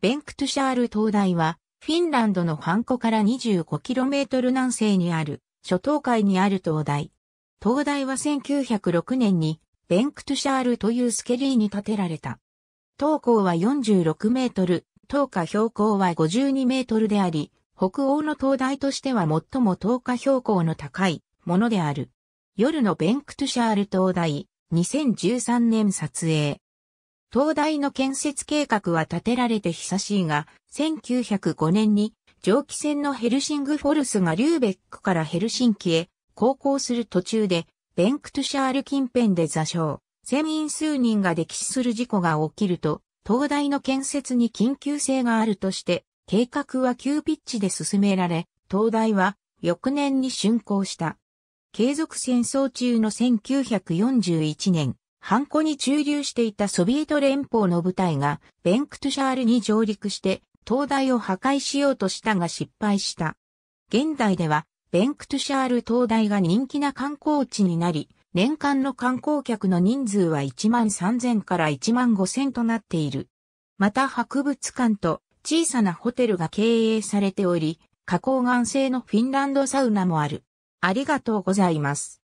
ベンクトシャール灯台は、フィンランドのファンコから 25km 南西にある、諸島海にある灯台。灯台は1906年に、ベンクトシャールというスケリーに建てられた。東高は46メートル、東下標高は52メートルであり、北欧の灯台としては最も東下標高の高いものである。夜のベンクトシャール灯台、2013年撮影。東大の建設計画は立てられて久しいが、1905年に蒸気船のヘルシングフォルスがリューベックからヘルシンキへ航行する途中で、ベンクトゥシャール近辺で座礁、船員数人が溺死する事故が起きると、東大の建設に緊急性があるとして、計画は急ピッチで進められ、東大は翌年に竣工した。継続戦争中の1941年、ハンコに駐留していたソビエト連邦の部隊がベンクトシャールに上陸して灯台を破壊しようとしたが失敗した。現代ではベンクトシャール灯台が人気な観光地になり、年間の観光客の人数は1万3000から1万5000となっている。また博物館と小さなホテルが経営されており、花崗岩製のフィンランドサウナもある。ありがとうございます。